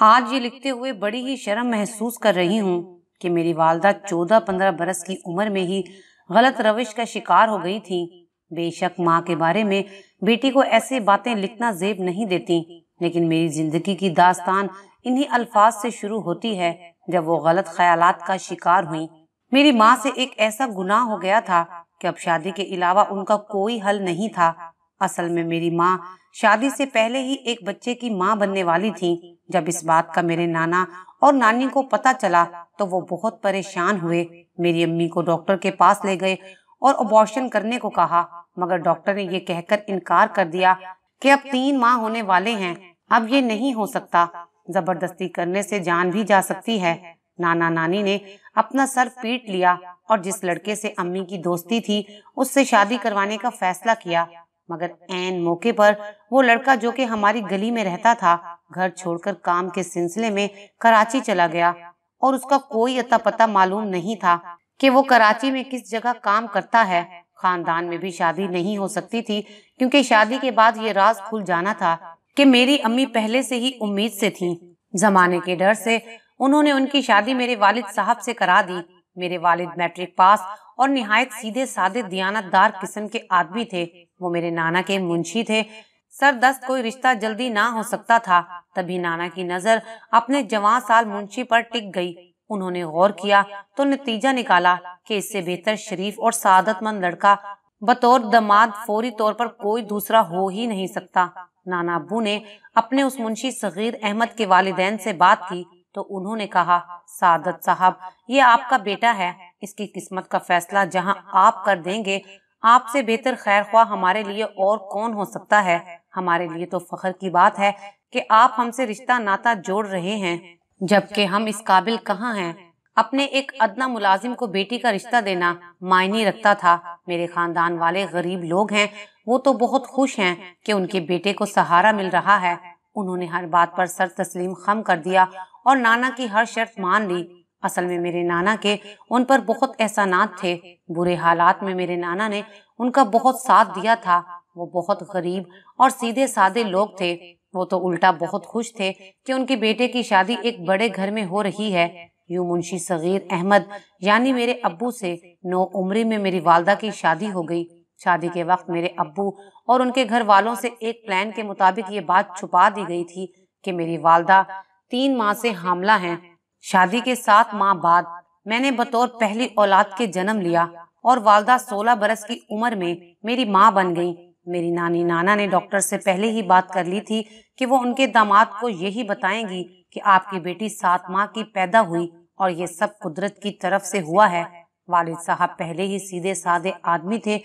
आज ये लिखते हुए बड़ी ही शर्म महसूस कर रही हूँ कि मेरी वालदा चौदह पंद्रह बरस की उम्र में ही गलत रविश का शिकार हो गई थी बेशक माँ के बारे में बेटी को ऐसे बातें लिखना जेब नहीं देती लेकिन मेरी जिंदगी की दास्तान इन्हीं अल्फाज से शुरू होती है जब वो गलत ख्याल का शिकार हुई मेरी माँ से एक ऐसा गुनाह हो गया था कि अब शादी के अलावा उनका कोई हल नहीं था असल में मेरी माँ शादी से पहले ही एक बच्चे की माँ बनने वाली थी जब इस बात का मेरे नाना और नानी को पता चला तो वो बहुत परेशान हुए मेरी अम्मी को डॉक्टर के पास ले गए और अबॉर्शन करने को कहा मगर डॉक्टर ने ये कहकर इनकार कर दिया कि अब तीन माह होने वाले हैं अब ये नहीं हो सकता जबरदस्ती करने से जान भी जा सकती है नाना नानी ने अपना सर पीट लिया और जिस लड़के से अम्मी की दोस्ती थी उससे शादी करवाने का फैसला किया मगर एन मौके पर वो लड़का जो कि हमारी गली में रहता था घर छोड़कर काम के सिलसिले में कराची चला गया और उसका कोई अता पता मालूम नहीं था कि वो कराची में किस जगह काम करता है खानदान में भी शादी नहीं हो सकती थी क्योंकि शादी के बाद ये राज खुल जाना था कि मेरी अम्मी पहले से ही उम्मीद से थी जमाने के डर से उन्होंने उनकी शादी मेरे वालिद साहब से करा दी मेरे वालिद मैट्रिक पास और निहायत सीधे सादे दियानतदार किस्म के आदमी थे वो मेरे नाना के मुंशी थे सरदस्त कोई रिश्ता जल्दी ना हो सकता था तभी नाना की नजर अपने जवान साल मुंशी पर टिक गई उन्होंने गौर किया तो नतीजा निकाला कि इससे बेहतर शरीफ और सादतमंद लड़का बतौर दमाद फौरी तौर पर कोई दूसरा हो ही नहीं सकता नाना अबू ने अपने उस मुंशी सगीर अहमद के वालिदैन से बात की तो उन्होंने कहा सादत साहब ये आपका बेटा है इसकी किस्मत का फैसला जहाँ आप कर देंगे आपसे बेहतर खैर ख्वाह हमारे लिए और कौन हो सकता है हमारे लिए तो फखर की बात है कि आप हमसे रिश्ता नाता जोड़ रहे हैं जबकि हम इस काबिल कहाँ हैं अपने एक अदना मुलाजिम को बेटी का रिश्ता देना मायने रखता था मेरे खानदान वाले गरीब लोग हैं वो तो बहुत खुश हैं कि उनके बेटे को सहारा मिल रहा है उन्होंने हर बात पर सर तस्लीम खम कर दिया और नाना की हर शर्त मान ली असल में मेरे नाना के उन पर बहुत एहसानात थे बुरे हालात में मेरे नाना ने उनका बहुत साथ दिया था वो बहुत गरीब और सीधे साधे लोग थे वो तो उल्टा बहुत खुश थे कि उनके बेटे की शादी एक बड़े घर में हो रही है यू मुंशी सगीर अहमद यानी मेरे अबू से नौ उम्री में मेरी वालदा की शादी हो गई शादी के वक्त मेरे अबू और उनके घर वालों से एक प्लान के मुताबिक ये बात छुपा दी गई थी कि मेरी वालदा तीन माह से हामला है शादी के सात माह बाद मैंने बतौर पहली औलाद के जन्म लिया और वालदा सोलह बरस की उम्र में मेरी माँ बन गई मेरी नानी नाना ने डॉक्टर से पहले ही बात कर ली थी कि वो उनके दामाद को यही बताएंगी कि आपकी बेटी सात माह की पैदा हुई और ये सब कुदरत की तरफ से हुआ है वालिद साहब पहले ही सीधे साधे आदमी थे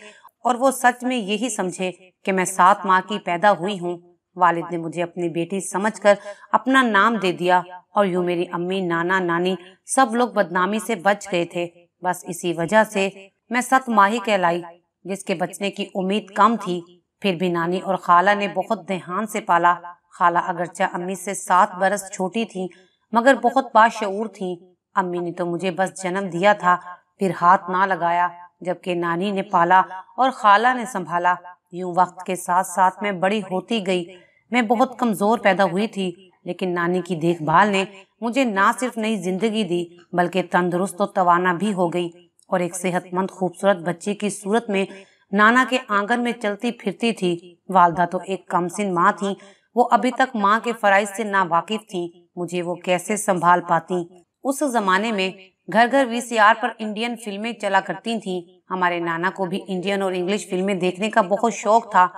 और वो सच में यही समझे कि मैं सात माह की पैदा हुई हूँ वालिद ने मुझे अपनी बेटी समझकर अपना नाम दे दिया और यूं मेरी अम्मी नाना नानी सब लोग बदनामी से बच गए थे बस इसी वजह से मैं सत कहलाई जिसके बचने की उम्मीद कम थी फिर भी नानी और खाला ने बहुत ध्यान से पाला खाला अगरचे अम्मी से सात बरस छोटी थी मगर बहुत बाशूर थी अम्मी ने तो मुझे तो बस जन्म दिया था फिर हाथ ना लगाया जबकि नानी ने पाला और खाला ने संभाला यूं वक्त के साथ साथ मैं बड़ी होती गई मैं बहुत कमजोर पैदा हुई थी लेकिन नानी की देखभाल ने मुझे ना सिर्फ नई जिंदगी दी बल्कि तंदुरुस्त तो तवाना भी हो गई और एक सेहतमंद खूबसूरत बच्चे की सूरत में नाना के आंगन में चलती फिरती थी वालदा तो एक कमसिन माँ थी वो अभी तक माँ के फराइज से वाकिफ थी मुझे वो कैसे संभाल पाती उस जमाने में घर घर आर पर इंडियन फिल्में चला करती थी हमारे नाना को भी इंडियन और इंग्लिश फिल्में देखने का बहुत शौक था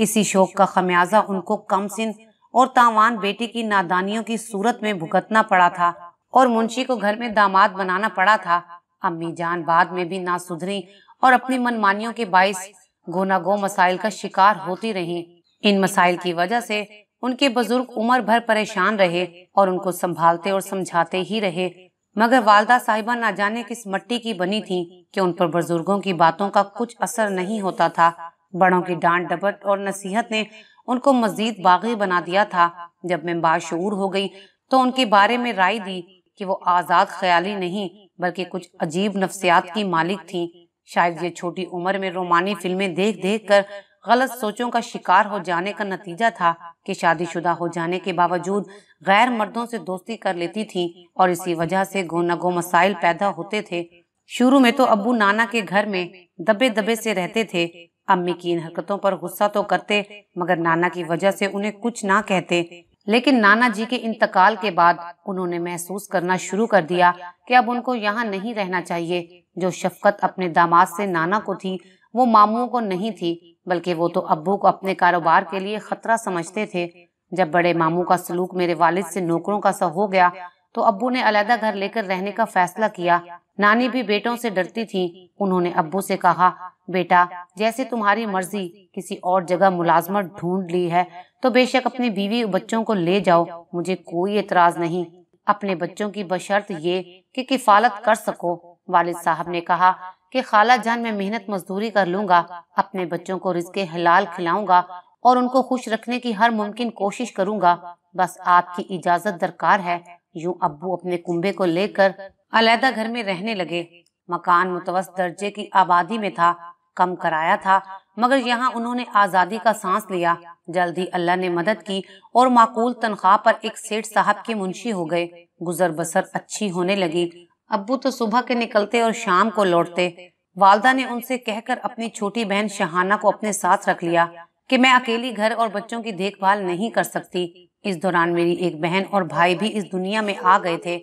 इसी शौक का खमियाजा उनको कम सिन और तावान बेटी की नादानियों की सूरत में भुगतना पड़ा था और मुंशी को घर में दामाद बनाना पड़ा था अम्मी जान बाद में भी ना सुधरी और अपनी मनमानियों के बायस गोनागो मसाइल का शिकार होती रही इन मसाइल की वजह से उनके बुजुर्ग उम्र भर परेशान रहे और उनको संभालते और समझाते ही रहे मगर वालदा साहिबा ना जाने किस मट्टी की बनी थी कि उन पर बुजुर्गों की बातों का कुछ असर नहीं होता था बड़ों की डांट डबट और नसीहत ने उनको मजीद बागी बना दिया था जब मैं बाशूर हो गई तो उनके बारे में राय दी कि वो आज़ाद ख्याली नहीं बल्कि कुछ अजीब नफ्सियात की मालिक थी शायद ये छोटी उम्र में रोमानी फिल्में देख देख कर गलत सोचों का शिकार हो जाने का नतीजा था कि शादीशुदा हो जाने के बावजूद गैर मर्दों से दोस्ती कर लेती थी और इसी वजह से गो गो मसाइल पैदा होते थे शुरू में तो अबू नाना के घर में दबे दबे से रहते थे अम्मी की इन हरकतों पर गुस्सा तो करते मगर नाना की वजह से उन्हें कुछ ना कहते लेकिन नाना जी के इंतकाल के बाद उन्होंने महसूस करना शुरू कर दिया कि अब उनको यहाँ नहीं रहना चाहिए जो शफकत अपने दामाद से नाना को थी वो मामुओं को नहीं थी बल्कि वो तो अब्बू को अपने कारोबार के लिए खतरा समझते थे जब बड़े मामू का सलूक मेरे वालिद से नौकरों का सा हो गया तो अब्बू ने अलहदा घर लेकर रहने का फैसला किया नानी भी बेटों से डरती थी उन्होंने अब्बू से कहा बेटा जैसे तुम्हारी मर्जी किसी और जगह मुलाजमत ढूंढ ली है तो बेशक अपनी बीवी बच्चों को ले जाओ मुझे कोई एतराज नहीं अपने बच्चों की बशर्त ये कि किफालत कर सको वालिद साहब ने कहा कि खाला जान मैं मेहनत मजदूरी कर लूंगा अपने बच्चों को रिज्के हलाल खिलाऊंगा और उनको खुश रखने की हर मुमकिन कोशिश करूंगा बस आपकी इजाजत दरकार है यूं अबू अपने कुंबे को लेकर अलहदा घर में रहने लगे मकान मुतवस दर्जे की आबादी में था कम कराया था मगर यहाँ उन्होंने आजादी का सांस लिया जल्द ही अल्लाह ने मदद की और माकूल तनख्वाह पर एक सेठ साहब के मुंशी हो गए गुजर बसर अच्छी होने लगी अब्बू तो सुबह के निकलते और शाम को लौटते वालदा ने उनसे कहकर अपनी छोटी बहन शहाना को अपने साथ रख लिया कि मैं अकेली घर और बच्चों की देखभाल नहीं कर सकती इस दौरान मेरी एक बहन और भाई भी इस दुनिया में आ गए थे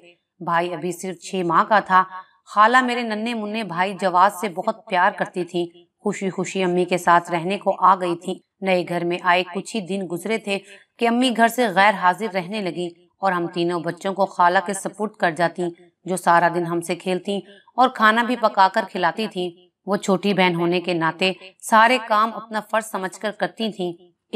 भाई अभी सिर्फ छह माह का था खाला मेरे नन्हे मुन्ने भाई जवाब से बहुत प्यार करती थी खुशी खुशी अम्मी के साथ रहने को आ गई थी नए घर में आए कुछ ही दिन गुजरे थे कि अम्मी घर से गैर हाजिर रहने लगी और हम तीनों बच्चों को खाला के सपोर्ट कर जाती जो सारा दिन हमसे खेलती और खाना भी पकाकर खिलाती थी वो छोटी बहन होने के नाते सारे काम अपना फर्ज समझकर करती थी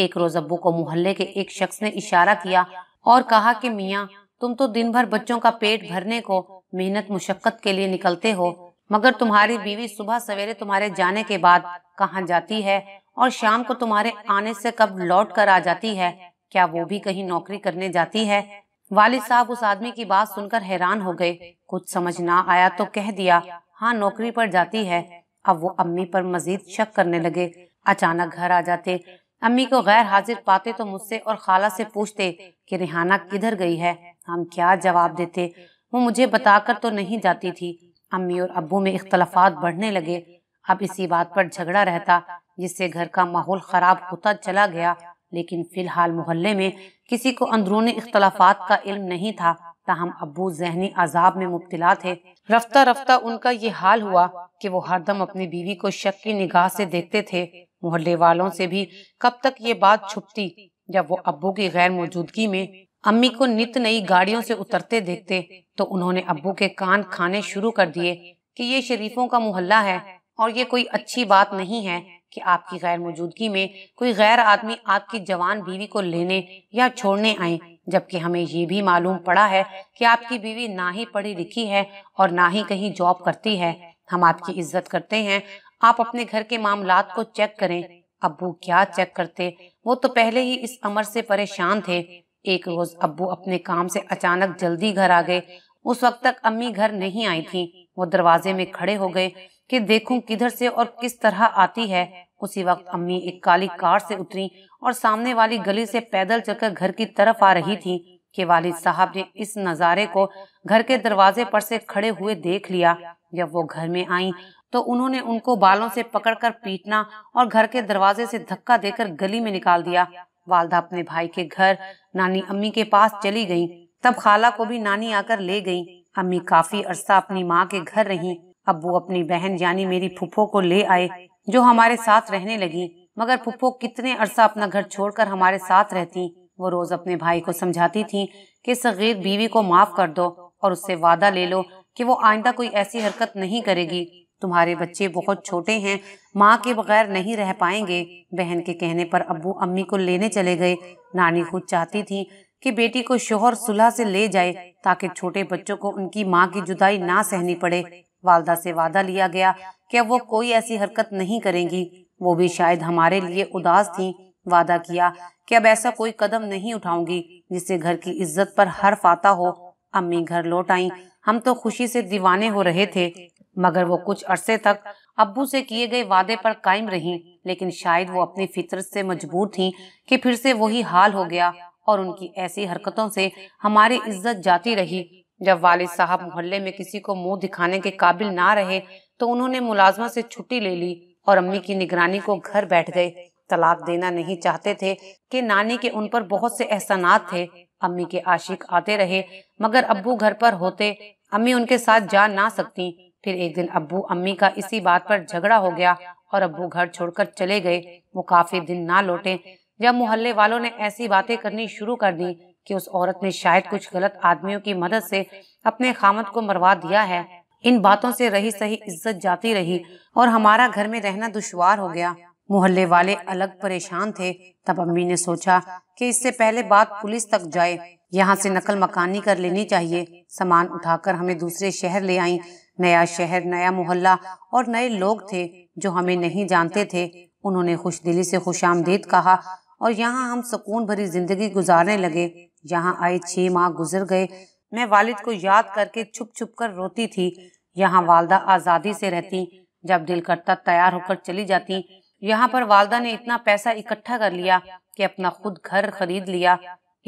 एक रोज अब्बू को मोहल्ले के एक शख्स ने इशारा किया और कहा कि मियाँ तुम तो दिन भर बच्चों का पेट भरने को मेहनत मुशक्कत के लिए निकलते हो मगर तुम्हारी बीवी सुबह सवेरे तुम्हारे जाने के बाद कहाँ जाती है और शाम को तुम्हारे आने से कब लौट कर आ जाती है क्या वो भी कहीं नौकरी करने जाती है वालिद साहब उस आदमी की बात सुनकर हैरान हो गए कुछ समझ ना आया तो कह दिया हाँ नौकरी पर जाती है अब वो अम्मी पर मजीद शक करने लगे अचानक घर आ जाते अम्मी को गैर हाजिर पाते तो मुझसे और खाला से पूछते कि रिहाना किधर गई है हम क्या जवाब देते वो मुझे बताकर तो नहीं जाती थी अम्मी और अबू में इख्तलाफात बढ़ने लगे अब इसी बात पर झगड़ा रहता जिससे घर का माहौल ख़राब होता चला गया लेकिन फ़िलहाल मोहल्ले में किसी को अंदरूनी इख्तलाफात का इल्म नहीं था ताहम अबू जहनी अजाब में मुब्तला थे रफ्ता रफ्ता उनका ये हाल हुआ कि वो हरदम अपनी बीवी को शक की निगाह से देखते थे मोहल्ले वालों से भी कब तक ये बात छुपती जब वो अबू की गैर मौजूदगी में अम्मी को नित नई गाड़ियों से उतरते देखते तो उन्होंने अब्बू के कान खाने शुरू कर दिए कि ये शरीफों का मोहल्ला है और ये कोई अच्छी बात नहीं है कि आपकी गैर मौजूदगी में कोई गैर आदमी आपकी जवान बीवी को लेने या छोड़ने आए जबकि हमें ये भी मालूम पड़ा है कि आपकी बीवी ना ही पढ़ी लिखी है और ना ही कहीं जॉब करती है हम आपकी इज्जत करते हैं आप अपने घर के मामला को चेक करें अबू क्या चेक करते वो तो पहले ही इस अमर से परेशान थे एक रोज अब्बू अपने काम से अचानक जल्दी घर आ गए उस वक्त तक अम्मी घर नहीं आई थी वो दरवाजे में खड़े हो गए कि देखूं किधर से और किस तरह आती है उसी वक्त अम्मी एक काली कार से उतरी और सामने वाली गली से पैदल चलकर घर की तरफ आ रही थी कि वालिद साहब ने इस नज़ारे को घर के दरवाजे पर से खड़े हुए देख लिया जब वो घर में आई तो उन्होंने उनको बालों से पकड़कर पीटना और घर के दरवाजे से धक्का देकर गली में निकाल दिया वालदा अपने भाई के घर नानी अम्मी के पास चली गयी तब खाला को भी नानी आकर ले गयी अम्मी काफी अरसा अपनी माँ के घर रही अब वो अपनी बहन यानी मेरी फुफो को ले आए जो हमारे साथ रहने लगी मगर फुफो कितने अरसा अपना घर छोड़कर हमारे साथ रहती वो रोज अपने भाई को समझाती थी कि सगीर बीवी को माफ कर दो और उससे वादा ले लो कि वो आइंदा कोई ऐसी हरकत नहीं करेगी तुम्हारे बच्चे बहुत छोटे हैं माँ के बगैर नहीं रह पाएंगे बहन के कहने पर अब्बू अम्मी को लेने चले गए नानी खुद चाहती थी कि बेटी को शोहर सुलह से ले जाए ताकि छोटे बच्चों को उनकी माँ की जुदाई ना सहनी पड़े वालदा से वादा लिया गया कि अब वो कोई ऐसी हरकत नहीं करेंगी वो भी शायद हमारे लिए उदास थी वादा किया कि अब ऐसा कोई कदम नहीं उठाऊंगी जिससे घर की इज्जत पर हर फाता हो अम्मी घर लौट आई हम तो खुशी से दीवाने हो रहे थे मगर वो कुछ अरसे तक अब्बू से किए गए वादे पर कायम रही लेकिन शायद वो अपनी फितरत से मजबूर थी कि फिर से वही हाल हो गया और उनकी ऐसी हरकतों से हमारी इज्जत जाती रही जब वालिद साहब मोहल्ले में किसी को मुंह दिखाने के काबिल ना रहे तो उन्होंने मुलाजमत से छुट्टी ले ली और अम्मी की निगरानी को घर बैठ गए तलाक देना नहीं चाहते थे कि नानी के उन पर बहुत से एहसानात थे अम्मी के आशिक आते रहे मगर अब्बू घर पर होते अम्मी उनके साथ जा ना सकती फिर एक दिन अब्बू अम्मी का इसी बात पर झगड़ा हो गया और अब्बू घर छोड़कर चले गए वो काफी दिन ना लौटे जब मोहल्ले वालों ने ऐसी बातें करनी शुरू कर दी कि उस औरत ने शायद कुछ गलत आदमियों की मदद से अपने खामत को मरवा दिया है इन बातों से रही सही इज्जत जाती रही और हमारा घर में रहना दुशवार हो गया मोहल्ले वाले अलग परेशान थे तब अम्मी ने सोचा कि इससे पहले बात पुलिस तक जाए यहाँ से नकल मकानी कर लेनी चाहिए सामान उठाकर हमें दूसरे शहर ले आई नया शहर नया मोहल्ला और नए लोग थे जो हमें नहीं जानते थे उन्होंने खुश दिली से खुश आमदेद कहा और यहाँ हम सुकून भरी जिंदगी गुजारने लगे यहाँ आए छह माह गुजर गए मैं वालिद को याद करके छुप छुप कर रोती थी यहाँ वालदा आज़ादी से रहती जब दिल करता तैयार होकर चली जाती यहाँ पर वालदा ने इतना पैसा इकट्ठा कर लिया कि अपना खुद घर खरीद लिया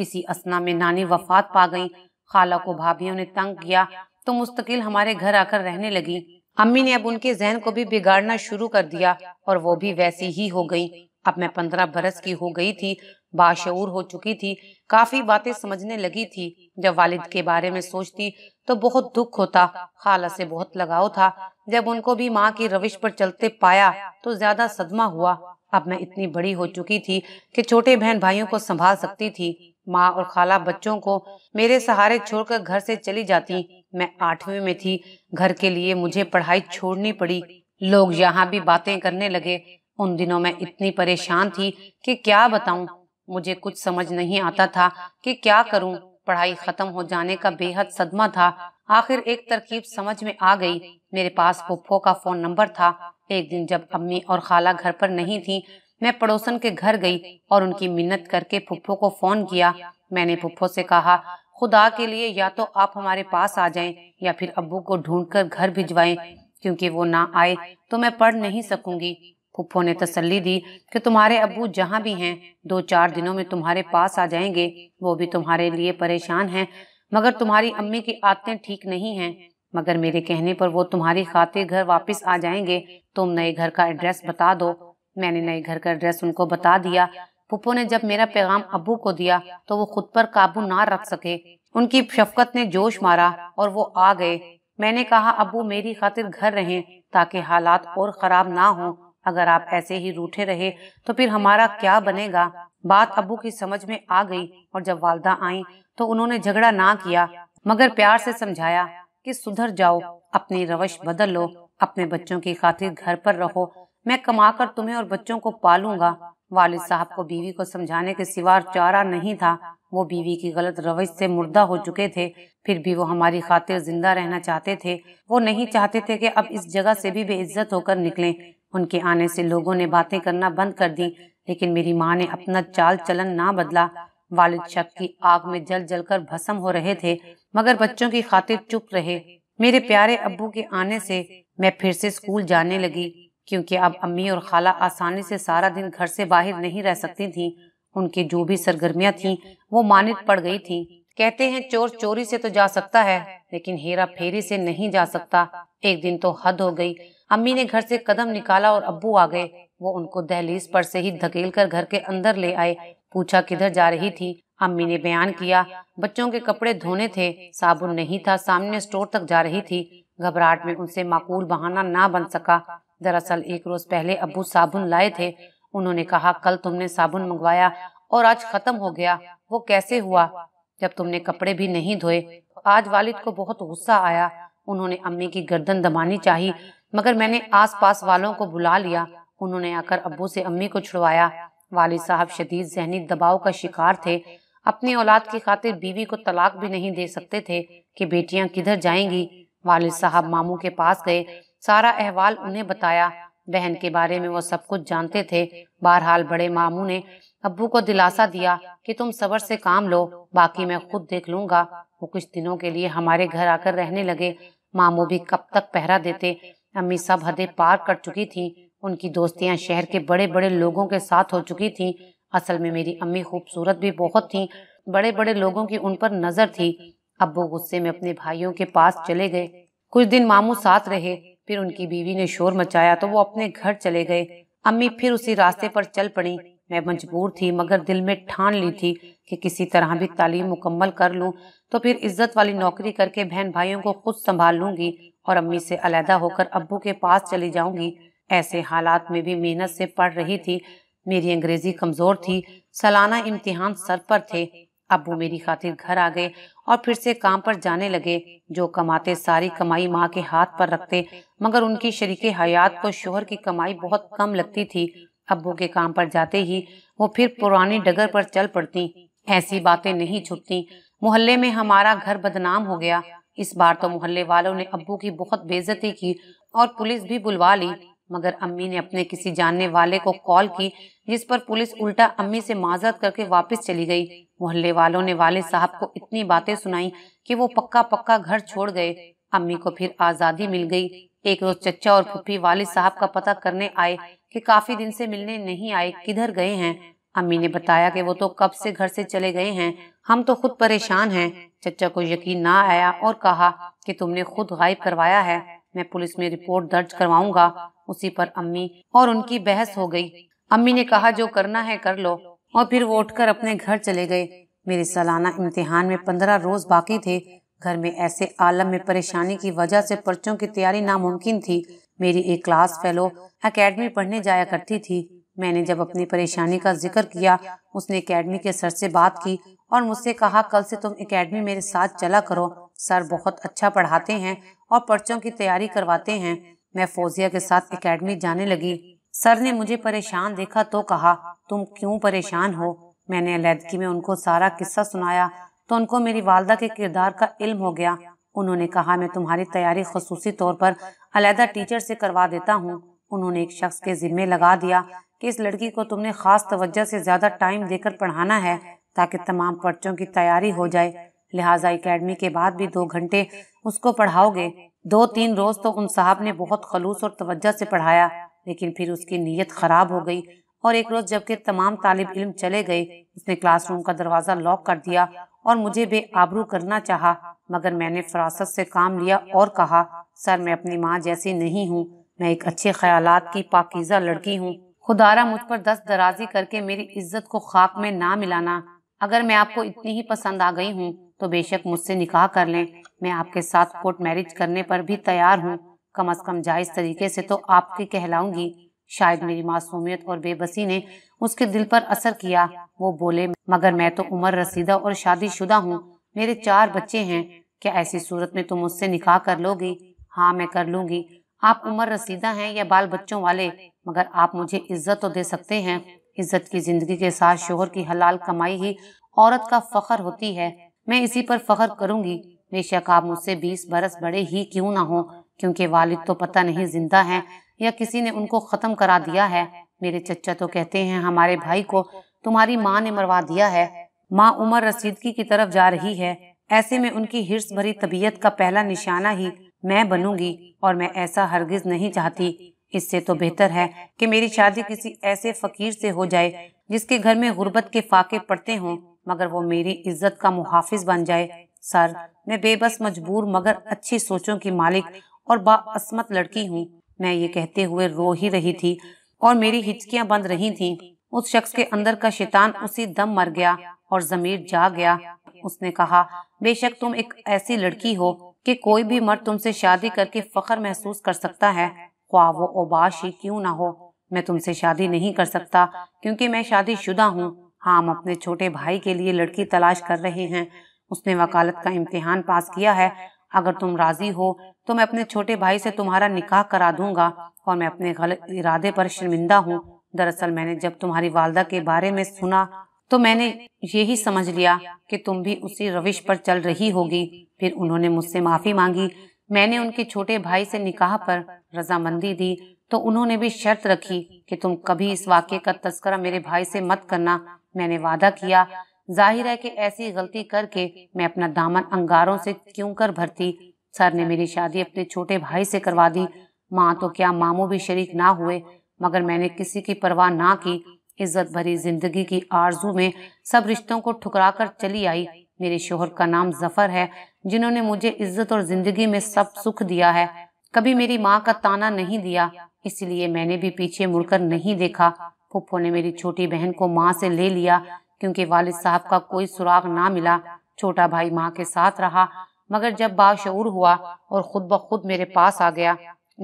इसी असना में नानी वफात पा गई खाला को भाभियों ने तंग किया तो मुस्तकिल हमारे घर आकर रहने लगी अम्मी ने अब उनके जहन को भी बिगाड़ना शुरू कर दिया और वो भी वैसी ही हो गई अब मैं पंद्रह बरस की हो गई थी बाशूर हो चुकी थी काफी बातें समझने लगी थी जब वालिद के बारे में सोचती तो बहुत दुख होता खाला से बहुत लगाव था जब उनको भी माँ की रविश पर चलते पाया तो ज्यादा सदमा हुआ अब मैं इतनी बड़ी हो चुकी थी कि छोटे बहन भाइयों को संभाल सकती थी माँ और खाला बच्चों को मेरे सहारे छोड़कर घर से चली जाती मैं आठवीं में थी घर के लिए मुझे पढ़ाई छोड़नी पड़ी लोग यहाँ भी बातें करने लगे उन दिनों मैं इतनी परेशान थी कि क्या बताऊं मुझे कुछ समझ नहीं आता था कि क्या करूं पढ़ाई खत्म हो जाने का बेहद सदमा था आखिर एक तरकीब समझ में आ गई मेरे पास पुप्पो का फोन नंबर था एक दिन जब अम्मी और खाला घर पर नहीं थी मैं पड़ोसन के घर गई और उनकी मिन्नत करके फुफ्फो को फोन किया मैंने फुफ्फो से कहा खुदा के लिए या तो आप हमारे पास आ जाएं या फिर अब्बू को ढूंढकर घर भिजवाएं क्योंकि वो ना आए तो मैं पढ़ नहीं सकूंगी फुफ्फो ने तसल्ली दी कि तुम्हारे अब्बू जहाँ भी हैं दो चार दिनों में तुम्हारे पास आ जाएंगे वो भी तुम्हारे लिए परेशान हैं मगर तुम्हारी अम्मी की आदतें ठीक नहीं हैं मगर मेरे कहने पर वो तुम्हारी खातिर घर वापस आ जाएंगे तुम नए घर का एड्रेस बता दो मैंने नए घर का एड्रेस उनको बता दिया पुप्पो ने जब मेरा पैगाम अबू को दिया तो वो खुद पर काबू ना रख सके उनकी शफकत ने जोश मारा और वो आ गए मैंने कहा अबू मेरी खातिर घर रहे ताकि हालात और खराब ना हो अगर आप ऐसे ही रूठे रहे तो फिर हमारा क्या बनेगा बात अबू की समझ में आ गई और जब वालदा आई तो उन्होंने झगड़ा ना किया मगर प्यार से समझाया कि सुधर जाओ अपनी रवश बदल लो अपने बच्चों की खातिर घर पर रहो मैं कमा कर तुम्हें और बच्चों को पालूंगा वाल साहब को बीवी को समझाने के सिवा चारा नहीं था वो बीवी की गलत रविश से मुर्दा हो चुके थे फिर भी वो हमारी खातिर जिंदा रहना चाहते थे वो नहीं चाहते थे कि अब इस जगह से भी बेइज्जत होकर निकलें उनके आने से लोगों ने बातें करना बंद कर दी लेकिन मेरी माँ ने अपना चाल चलन ना बदला वालिद शक की आग में जल जल कर भस्म हो रहे थे मगर बच्चों की खातिर चुप रहे मेरे प्यारे अब्बू के आने से मैं फिर से स्कूल जाने लगी क्योंकि अब अम्मी और खाला आसानी से सारा दिन घर से बाहर नहीं रह सकती थी उनकी जो भी सरगर्मियां थी वो मानित पड़ गई थी कहते हैं चोर चोरी से तो जा सकता है लेकिन हेरा फेरी से नहीं जा सकता एक दिन तो हद हो गई अम्मी ने घर से कदम निकाला और अब्बू आ गए वो उनको दहलीज पर से ही धकेल कर घर के अंदर ले आए पूछा किधर जा रही थी अम्मी ने बयान किया बच्चों के कपड़े धोने थे साबुन नहीं था सामने स्टोर तक जा रही थी घबराहट में उनसे माकूल बहाना ना बन सका दरअसल एक रोज पहले अबू साबुन लाए थे उन्होंने कहा कल तुमने साबुन मंगवाया और आज खत्म हो गया वो कैसे हुआ जब तुमने कपड़े भी नहीं धोए आज वालिद को बहुत गुस्सा आया उन्होंने अम्मी की गर्दन दबानी चाहिए मगर मैंने आसपास वालों को बुला लिया उन्होंने आकर अबू से अम्मी को छुड़वाया वालिद साहब शदीद जहनी दबाव का शिकार थे अपनी औलाद की खातिर बीवी को तलाक भी नहीं दे सकते थे कि बेटियां किधर जाएंगी वालिद साहब मामू के पास गए सारा अहवाल उन्हें बताया बहन के बारे में वो सब कुछ जानते थे बहरहाल बड़े मामू ने अबू को दिलासा दिया कि तुम सबर से काम लो बाकी मैं खुद देख लूंगा वो कुछ दिनों के लिए हमारे घर आकर रहने लगे मामू भी कब तक पहरा देते अम्मी सब हदें पार कर चुकी थी उनकी दोस्तियां शहर के बड़े बड़े लोगों के साथ हो चुकी थी असल में मेरी अम्मी खूबसूरत भी बहुत थी बड़े बड़े लोगों की उन पर नजर थी वो गुस्से में अपने भाइयों के पास चले गए कुछ दिन मामू साथ रहे फिर उनकी बीवी ने शोर मचाया तो वो अपने घर चले गए अम्मी फिर उसी रास्ते पर चल पड़ी मैं मजबूर थी मगर दिल में ठान ली थी कि किसी तरह भी तालीम मुकम्मल कर लूँ तो फिर इज्जत वाली नौकरी करके बहन भाइयों को खुद संभाल लूंगी और अम्मी से अलहदा होकर अब्बू के पास चली जाऊंगी ऐसे हालात में भी मेहनत से पढ़ रही थी मेरी अंग्रेजी कमज़ोर थी सालाना इम्तिहान सर पर थे अबू मेरी खातिर घर आ गए और फिर से काम पर जाने लगे जो कमाते सारी कमाई माँ के हाथ पर रखते मगर उनकी शरीक हयात को शोहर की कमाई बहुत कम लगती थी अबू के काम पर जाते ही वो फिर पुराने डगर पर चल पड़ती ऐसी बातें नहीं छुपती मोहल्ले में हमारा घर बदनाम हो गया इस बार तो मोहल्ले वालों ने अबू की बहुत बेजती की और पुलिस भी बुलवा ली मगर अम्मी ने अपने किसी जानने वाले को कॉल की जिस पर पुलिस उल्टा अम्मी से माजत करके वापस चली गई मोहल्ले वालों ने वाले साहब को इतनी बातें सुनाई कि वो पक्का पक्का घर छोड़ गए अम्मी को फिर आजादी मिल गई एक रोज चचा और फुफी वाले साहब का पता करने आए कि काफी दिन से मिलने नहीं आए किधर गए हैं अम्मी ने बताया कि वो तो कब से घर से चले गए हैं हम तो खुद परेशान हैं चचा को यकीन ना आया और कहा कि तुमने खुद गायब करवाया है मैं पुलिस में रिपोर्ट दर्ज करवाऊंगा उसी पर अम्मी और उनकी बहस हो गई अम्मी ने कहा जो करना है कर लो और फिर वो उठकर अपने घर चले गए मेरे सालाना इम्तिहान में पंद्रह रोज बाकी थे घर में ऐसे आलम में परेशानी की वजह से पर्चों की तैयारी नामुमकिन थी मेरी एक क्लास फेलो एकेडमी पढ़ने जाया करती थी मैंने जब अपनी परेशानी का जिक्र किया उसने एकेडमी के सर से बात की और मुझसे कहा कल से तुम एकेडमी मेरे साथ चला करो सर बहुत अच्छा, अच्छा पढ़ाते हैं और पर्चों की तैयारी करवाते हैं मैं फौजिया के साथ एकेडमी जाने लगी सर ने मुझे परेशान देखा तो, तो कहा तुम क्यों परेशान हो मैंने अलीदगी में उनको सारा किस्सा सुनाया तो उनको मेरी तो वालदा के किरदार का इल्म हो गया उन्होंने कहा मैं तुम्हारी तैयारी खसूसी तौर पर अलहदा टीचर से करवा देता हूँ उन्होंने एक शख्स के जिम्मे लगा दिया कि इस लड़की को तुमने खास तवज्जो से ज़्यादा टाइम देकर पढ़ाना है ताकि तमाम पर्चों की तैयारी हो जाए लिहाजा एकेडमी के बाद भी दो घंटे उसको पढ़ाओगे दो तीन रोज तो उन साहब ने बहुत खलूस और तवज्जो से पढ़ाया लेकिन फिर उसकी नीयत खराब हो गई और एक रोज जबकि तमाम तालिब इल्म चले गए उसने क्लासरूम का दरवाजा लॉक कर दिया और मुझे बेआबरू करना चाहा मगर मैंने फरासत से काम लिया और कहा सर मैं अपनी माँ जैसी नहीं हूँ मैं एक अच्छे ख्याल की पाकिजा लड़की हूँ खुदारा मुझ पर दस्त दराजी करके मेरी इज्जत को खाक में ना मिलाना अगर मैं आपको इतनी ही पसंद आ गई हूँ तो बेशक मुझसे निकाह कर लें मैं आपके साथ कोर्ट मैरिज करने पर भी तैयार हूँ कम अज कम जायज तरीके से तो आपकी कहलाऊंगी शायद मेरी मासूमियत और बेबसी ने उसके दिल पर असर किया वो बोले मगर मैं तो उम्र रसीदा और शादी शुदा हूँ मेरे चार बच्चे हैं क्या ऐसी सूरत में तुम मुझसे निकाह कर लोगी हाँ मैं कर लूंगी आप उम्र रसीदा हैं या बाल बच्चों वाले मगर आप मुझे इज्जत तो दे सकते हैं इज्जत की जिंदगी के साथ शोहर की हलाल कमाई ही औरत का फखर होती है मैं इसी पर फखर करूंगी बेशक आप मुझसे बीस बरस बड़े ही क्यों ना हो क्योंकि वालिद तो पता नहीं जिंदा हैं या किसी ने उनको ख़त्म करा दिया है मेरे चचा तो कहते हैं हमारे भाई को तुम्हारी माँ ने मरवा दिया है माँ उमर रसीदगी की तरफ जा रही है ऐसे में उनकी हिर्स भरी तबीयत का पहला निशाना ही मैं बनूंगी और मैं ऐसा हरगिज नहीं चाहती इससे तो बेहतर है कि मेरी शादी किसी ऐसे फकीर से हो जाए जिसके घर में गुर्बत के फाके पड़ते हों मगर वो मेरी इज्जत का मुहाफिज बन जाए सर मैं बेबस मजबूर मगर अच्छी सोचों की मालिक और बासमत लड़की हूँ मैं ये कहते हुए रो ही रही थी और मेरी हिचकियाँ बंद रही थी उस शख्स के अंदर का शैतान उसी दम मर गया और जमीर जा गया उसने कहा बेशक तुम एक ऐसी लड़की हो कि कोई भी मर्द तुमसे शादी करके फख्र महसूस कर सकता है ख्वा वो ओबाश ही क्यों ना हो मैं तुमसे शादी नहीं कर सकता क्योंकि मैं शादी शुदा हूँ हाँ हम अपने छोटे भाई के लिए लड़की तलाश कर रहे हैं उसने वकालत का इम्तिहान पास किया है अगर तुम राजी हो तो मैं अपने छोटे भाई से तुम्हारा निकाह करा दूंगा और मैं अपने गलत इरादे पर शर्मिंदा हूँ दरअसल मैंने जब तुम्हारी वालदा के बारे में सुना तो मैंने यही समझ लिया कि तुम भी उसी रविश पर चल रही होगी फिर उन्होंने मुझसे माफ़ी मांगी मैंने उनके छोटे भाई से निकाह पर रजामंदी दी तो उन्होंने भी शर्त रखी कि तुम कभी इस वाक्य का तस्करा मेरे भाई से मत करना मैंने वादा किया जाहिर है कि ऐसी गलती करके मैं अपना दामन अंगारों से क्यों कर भरती सर ने मेरी शादी अपने छोटे भाई से करवा दी माँ तो क्या मामू भी शरीक ना हुए मगर मैंने किसी की परवाह ना की इज्जत भरी जिंदगी की आरजू में सब रिश्तों को ठुकरा कर चली आई मेरे शोहर का नाम जफर है जिन्होंने मुझे इज्जत और जिंदगी में सब सुख दिया है कभी मेरी माँ का ताना नहीं दिया इसलिए मैंने भी पीछे मुड़कर नहीं देखा पुप्पो ने मेरी छोटी बहन को माँ से ले लिया क्योंकि वालिद साहब का कोई सुराग ना मिला छोटा भाई माँ के साथ रहा मगर जब बाशूर हुआ और खुद ब खुद मेरे पास आ गया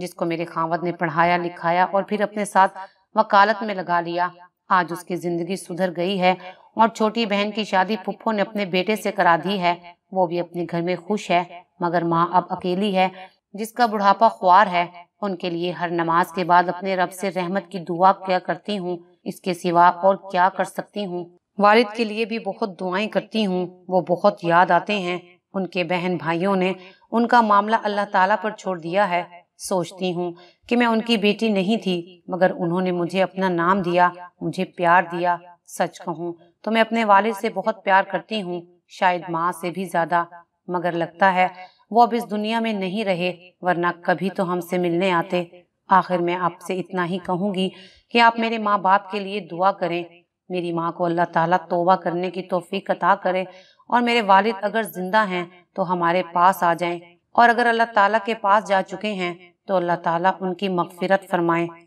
जिसको मेरे खावत ने पढ़ाया लिखाया और फिर अपने साथ वकालत में लगा लिया आज उसकी जिंदगी सुधर गई है और छोटी बहन की शादी पुप्पो ने अपने बेटे से करा दी है वो भी अपने घर में खुश है मगर माँ अब अकेली है जिसका बुढ़ापा ख्वार है उनके लिए हर नमाज के बाद अपने रब से रहमत की दुआ क्या करती हूँ इसके सिवा और क्या कर सकती हूँ वालिद के लिए भी बहुत दुआएं करती हूँ वो बहुत याद आते हैं उनके बहन भाइयों ने उनका मामला अल्लाह ताला पर छोड़ दिया है सोचती हूँ कि मैं उनकी बेटी नहीं थी मगर उन्होंने मुझे अपना नाम दिया मुझे प्यार दिया सच कहूँ तो मैं अपने वालिद से बहुत प्यार करती हूँ शायद माँ से भी ज्यादा मगर लगता है वो अब इस दुनिया में नहीं रहे वरना कभी तो हमसे मिलने आते आखिर मैं आपसे इतना ही कहूँगी कि आप मेरे माँ बाप के लिए दुआ करें मेरी माँ को अल्लाह ताला तोबा करने की तोफ़ी अता करे और मेरे वालिद अगर ज़िंदा हैं तो हमारे पास आ जाएं और अगर अल्लाह ताला के पास जा चुके हैं तो अल्लाह ताला उनकी मगफिरत फरमाए